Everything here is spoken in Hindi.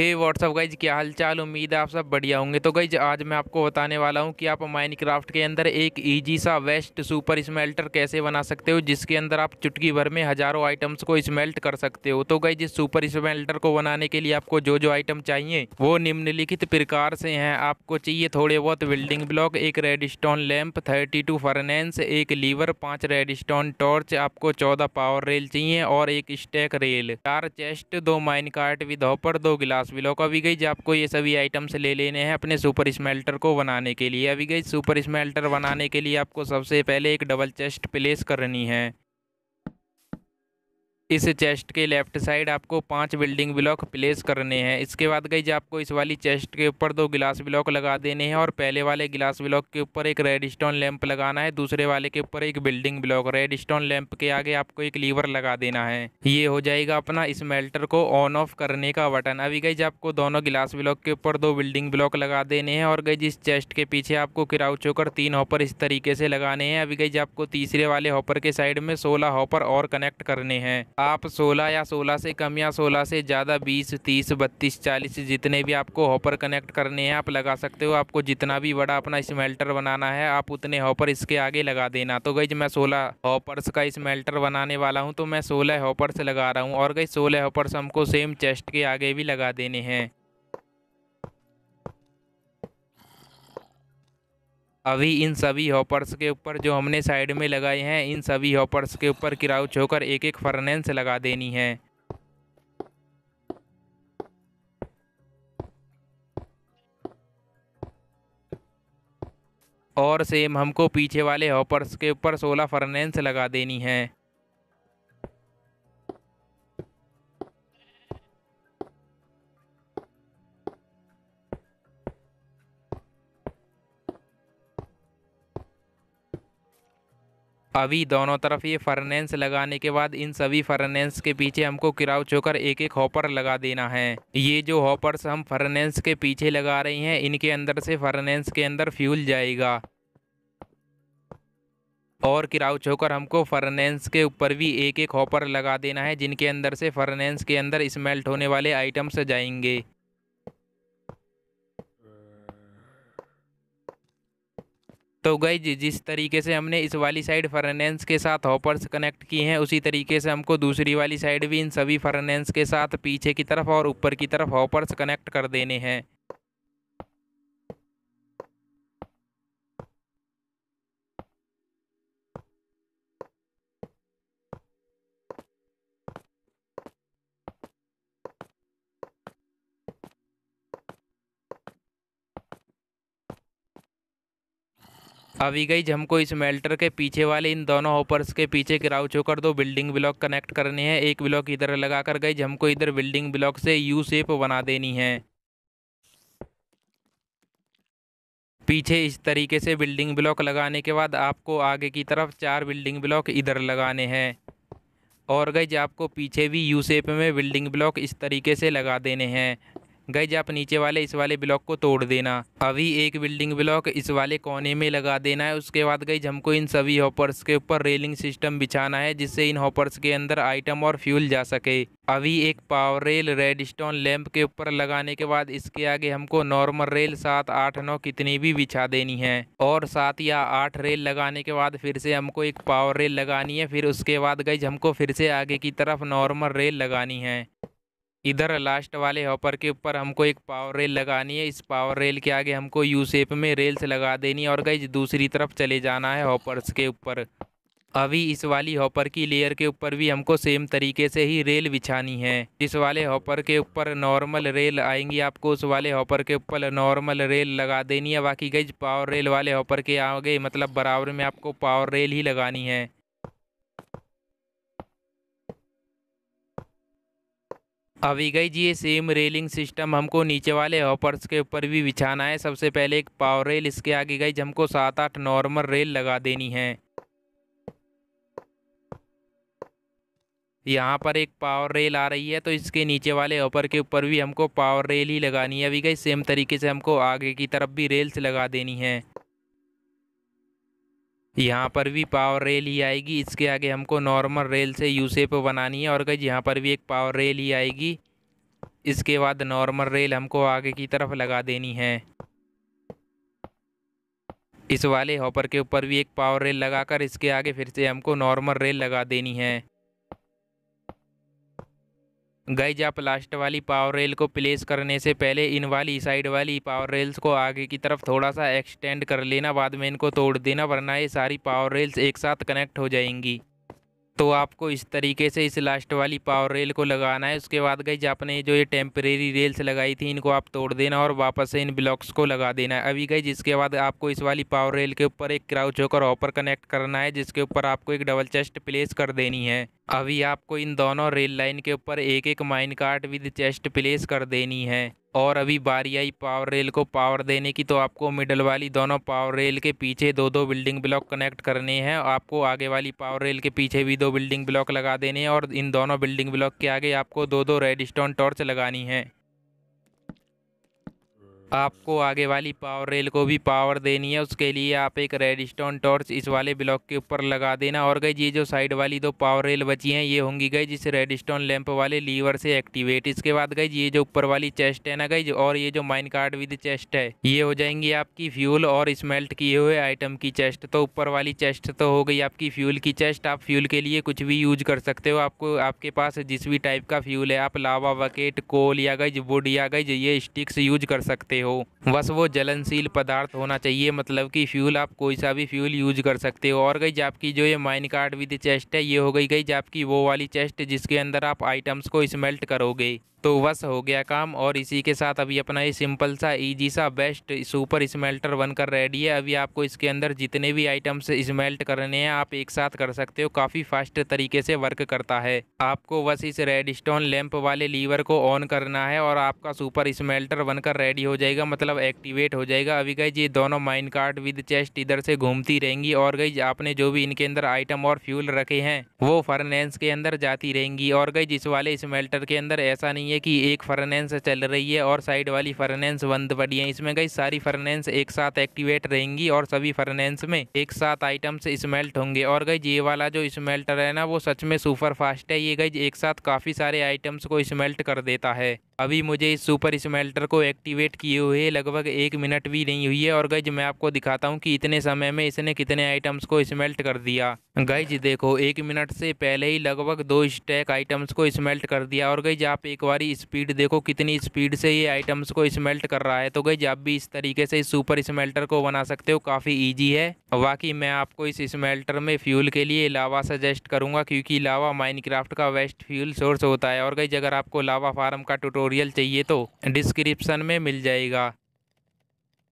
हे व्हाट्सअप गाइज क्या हालचाल उम्मीद है आप सब बढ़िया होंगे तो गाइज आज मैं आपको बताने वाला हूँ कि आप माइनक्राफ्ट के अंदर एक ईजी सा वेस्ट सुपर स्मेल्टर कैसे बना सकते हो जिसके अंदर आप चुटकी भर में हज़ारों आइटम्स को स्मेल्ट कर सकते हो तो गाइज इस सुपर स्मेल्टर को बनाने के लिए आपको जो जो आइटम चाहिए वो निम्नलिखित प्रकार से हैं आपको चाहिए थोड़े बहुत बिल्डिंग ब्लॉक एक redstone lamp thirty two furnace एक लीवर पाँच रेड स्टोन टॉर्च आपको चौदह पावर रेल चाहिए और एक स्टैक रेल चार चेस्ट दो माइन कार्ट विद होपर दो गिलास पास बिलो गई आपको ये सभी आइटम्स ले लेने हैं अपने सुपर स्मेल्टर को बनाने के लिए अभी गई सुपर स्मेल्टर बनाने के लिए आपको सबसे पहले एक डबल चेस्ट प्लेस करनी है इस चेस्ट के लेफ्ट साइड आपको पांच बिल्डिंग ब्लॉक प्लेस करने हैं इसके बाद गई आपको इस वाली चेस्ट के ऊपर दो गिलास ब्लॉक लगा देने हैं और पहले वाले गिलास ब्लॉक के ऊपर एक रेड स्टोन लैंप लगाना है दूसरे वाले के ऊपर एक building block redstone lamp के आगे आपको एक लीवर लगा देना है ये हो जाएगा अपना इस मेल्टर को ऑन ऑफ करने का बटन अभी गई आपको दोनों गिलास ब्लॉक के ऊपर दो बिल्डिंग ब्लॉक लगा देने हैं और गई इस चेस्ट के पीछे आपको किराव चोकर तीन हॉपर इस तरीके से लगाने हैं अभी गई आपको तीसरे वाले हॉपर के साइड में सोलह हॉपर और कनेक्ट करने हैं आप 16 या 16 से कम या 16 से ज़्यादा 20, 30, 32, 40 जितने भी आपको हॉपर कनेक्ट करने हैं आप लगा सकते हो आपको जितना भी बड़ा अपना स्मेल्टर बनाना है आप उतने हॉपर इसके आगे लगा देना तो गई मैं 16 हॉपर्स का स्मेल्टर बनाने वाला हूँ तो मैं 16 हॉपर्स लगा रहा हूँ और गई 16 हॉपर्स हमको सेम चेस्ट के आगे भी लगा देने हैं अभी इन सभी हॉपर्स के ऊपर जो हमने साइड में लगाए हैं इन सभी हॉपर्स के ऊपर किराव होकर एक एक फर्नेंस लगा देनी है और सेम हमको पीछे वाले हॉपर्स के ऊपर सोलह फर्नेंस लगा देनी है अभी दोनों तरफ ये फर्नेंस लगाने के बाद इन सभी फर्नेंस के पीछे हमको किराव चोकर एक एक हॉपर लगा देना है ये जो हॉपर्स हम फर्नेंस के पीछे लगा रहे हैं इनके अंदर से फर्नेंस के अंदर फ्यूल जाएगा और किराव छोकर हमको फर्नेंस के ऊपर भी एक एक हॉपर लगा देना है जिनके अंदर से फर्नेंस के अंदर स्मेल्ट होने वाले आइटम्स जाएंगे तो गई जिस तरीके से हमने इस वाली साइड फर्नेंस के साथ हॉपर्स कनेक्ट की हैं उसी तरीके से हमको दूसरी वाली साइड भी इन सभी फर्नेंस के साथ पीछे की तरफ और ऊपर की तरफ हॉपर्स कनेक्ट कर देने हैं अभी गई हमको इस मेल्टर के पीछे वाले इन दोनों होपर्स के पीछे क्राउच होकर दो बिल्डिंग ब्लॉक कनेक्ट करने हैं एक ब्लॉक इधर लगा कर गई हमको इधर बिल्डिंग ब्लॉक से यू शेप बना देनी है पीछे इस तरीके से बिल्डिंग ब्लॉक लगाने के बाद आपको आगे की तरफ चार बिल्डिंग ब्लॉक इधर लगाने हैं और गई आपको पीछे भी यू शेप में बिल्डिंग ब्लॉक इस तरीके से लगा देने हैं गई आप नीचे वाले इस वाले ब्लॉक को तोड़ देना अभी एक बिल्डिंग ब्लॉक इस वाले कोने में लगा देना है उसके बाद गई हमको इन सभी हॉपर्स के ऊपर रेलिंग सिस्टम बिछाना है जिससे इन हॉपर्स के अंदर आइटम और फ्यूल जा सके अभी एक power rail redstone lamp के ऊपर लगाने के बाद इसके आगे हमको नॉर्मल रेल सात आठ नौ कितनी भी बिछा देनी है और सात या आठ रेल लगाने के बाद फिर से हमको एक पावर रेल लगानी है फिर उसके बाद गई हमको फिर से आगे की तरफ नॉर्मल रेल लगानी है इधर लास्ट वाले हॉपर के ऊपर हमको एक पावर रेल लगानी है इस पावर रेल के आगे हमको यू शेप में रेल्स लगा देनी है और गई दूसरी तरफ चले जाना है हॉपर्स के ऊपर अभी इस वाली हॉपर की लेयर के ऊपर भी हमको सेम तरीके से ही रेल बिछानी है जिस वाले हॉपर के ऊपर नॉर्मल रेल आएंगी आपको उस वाले हॉपर के ऊपर नॉर्मल रेल लगा देनी है बाकी गई पावर रेल वाले हॉपर के आगे मतलब बराबर में आपको पावर रेल ही लगानी है अभी गई जी ये सेम रेलिंग सिस्टम हमको नीचे वाले हॉपर्स के ऊपर भी बिछाना है सबसे पहले एक पावर रेल इसके आगे गई हमको सात आठ नॉर्मल रेल लगा देनी है यहाँ पर एक पावर रेल आ रही है तो इसके नीचे वाले ऑपर के ऊपर भी हमको पावर रेल ही लगानी है अभी गई सेम तरीके से हमको आगे की तरफ भी रेल्स लगा देनी है यहाँ पर भी पावर रेल ही आएगी इसके आगे हमको नॉर्मल रेल से यू बनानी है और गई यहाँ पर भी एक पावर रेल ही आएगी इसके बाद नॉर्मल रेल हमको आगे की तरफ लगा देनी है इस वाले हॉपर के ऊपर भी एक पावर रेल लगाकर इसके आगे फिर से हमको नॉर्मल रेल लगा देनी है गाइज आप लास्ट वाली पावर रेल को प्लेस करने से पहले इन वाली साइड वाली पावर रेल्स को आगे की तरफ थोड़ा सा एक्सटेंड कर लेना बाद में इनको तोड़ देना वरना ये सारी पावर रेल्स एक साथ कनेक्ट हो जाएंगी तो आपको इस तरीके से इस लास्ट वाली पावर रेल को लगाना है उसके बाद गई आपने जो ये टेम्परेरी रेल्स लगाई थी इनको आप तोड़ देना और वापस से इन ब्लॉक्स को लगा देना है अभी गई जिसके बाद आपको इस वाली पावर रेल के ऊपर एक क्राउच होकर ऑपर कनेक्ट करना है जिसके ऊपर आपको एक डबल चेस्ट प्लेस कर देनी है अभी आपको इन दोनों रेल लाइन के ऊपर एक एक minecart with chest place कर देनी है और अभी बारी आई पावर रेल को पावर देने की तो आपको मिडल वाली दोनों पावर रेल के पीछे दो दो बिल्डिंग ब्लॉक कनेक्ट करने हैं आपको आगे वाली पावर रेल के पीछे भी दो बिल्डिंग ब्लॉक लगा देने हैं और इन दोनों बिल्डिंग ब्लॉक के आगे आपको दो दो रेड स्टोन टॉर्च लगानी है आपको आगे वाली पावर रेल को भी पावर देनी है उसके लिए आप एक रेडस्टोन टॉर्च इस वाले ब्लॉक के ऊपर लगा देना और गई ये जो साइड वाली दो पावर रेल बची हैं ये होंगी गई जिस रेडस्टोन लैंप वाले लीवर से एक्टिवेट इसके बाद गई ये जो ऊपर वाली चेस्ट है ना गई और ये जो माइन कार्ड विद चेस्ट है ये हो जाएंगी आपकी फ्यूल और स्मेल्ट किए हुए आइटम की चेस्ट तो ऊपर वाली चेस्ट तो हो गई आपकी फ्यूल की चेस्ट आप फ्यूल के लिए कुछ भी यूज कर सकते हो आपको आपके पास जिस भी टाइप का फ्यूल है आप लावा वकेट कोल या गई वुड या गई ये स्टिक्स यूज कर सकते हो बस वो जलनशील पदार्थ होना चाहिए मतलब कि फ्यूल आप कोई सा भी फ्यूल यूज कर सकते हो और गई आपकी जो ये माइन कार्ड विद चेस्ट है ये हो गई गई आपकी वो वाली चेस्ट जिसके अंदर आप आइटम्स को स्मेल्ट करोगे तो बस हो गया काम और इसी के साथ अभी अपना ये सिंपल सा ईजी सा बेस्ट सुपर स्मेल्टर बनकर रेडी है अभी आपको इसके अंदर जितने भी आइटम्स स्मेल्ट करने हैं आप एक साथ कर सकते हो काफ़ी फास्ट तरीके से वर्क करता है आपको बस इस रेड स्टोन लैम्प वाले लीवर को ऑन करना है और आपका सुपर स्मेल्टर बनकर रेडी हो जाएगा मतलब एक्टिवेट हो जाएगा अभी गई ये दोनों माइन कार्ड विद चेस्ट इधर से घूमती रहेंगी और गई आपने जो भी इनके अंदर आइटम और फ्यूल रखे हैं वो फरनेंस के अंदर जाती रहेंगी और गई जिस वाले स्मेल्टर के अंदर ऐसा नहीं है कि एक फर्नेंस चल रही है और साइड वाली फरनेंस बंद पड़ी है इसमें गई सारी फर्नेंस एक साथ एक्टिवेट रहेंगी और सभी फरनेंस में एक साथ आइटम्स स्मेल्ट होंगे और गई ये वाला जो स्मेल्टर है ना वो सच में सुपर फास्ट है ये गई एक साथ काफ़ी सारे आइटम्स को स्मेल्ट कर देता है अभी मुझे इस सुपर स्मेल्टर को एक्टिवेट किए हुए लगभग एक मिनट भी नहीं हुई है और गैज मैं आपको दिखाता हूँ कि इतने समय में इसने कितने आइटम्स को स्मेल्ट कर दिया गैज देखो एक मिनट से पहले ही लगभग दो स्टैक आइटम्स को स्मेल्ट कर दिया और गैज आप एक बार स्पीड देखो कितनी स्पीड से ये आइटम्स को स्मेल्ट कर रहा है तो गैज आप भी इस तरीके से इस सुपर स्मेल्टर को बना सकते हो काफ़ी ईजी है बाकी मैं आपको इस स्मेल्टर में फ्यूल के लिए लावा सजेस्ट करूँगा क्योंकि लावा माइनक्राफ्ट का वेस्ट फ्यूल सोर्स होता है और गैज अगर आपको लावा फार्म का टूटोर ट्यूटोरियल चाहिए तो डिस्क्रिप्शन में मिल जाएगा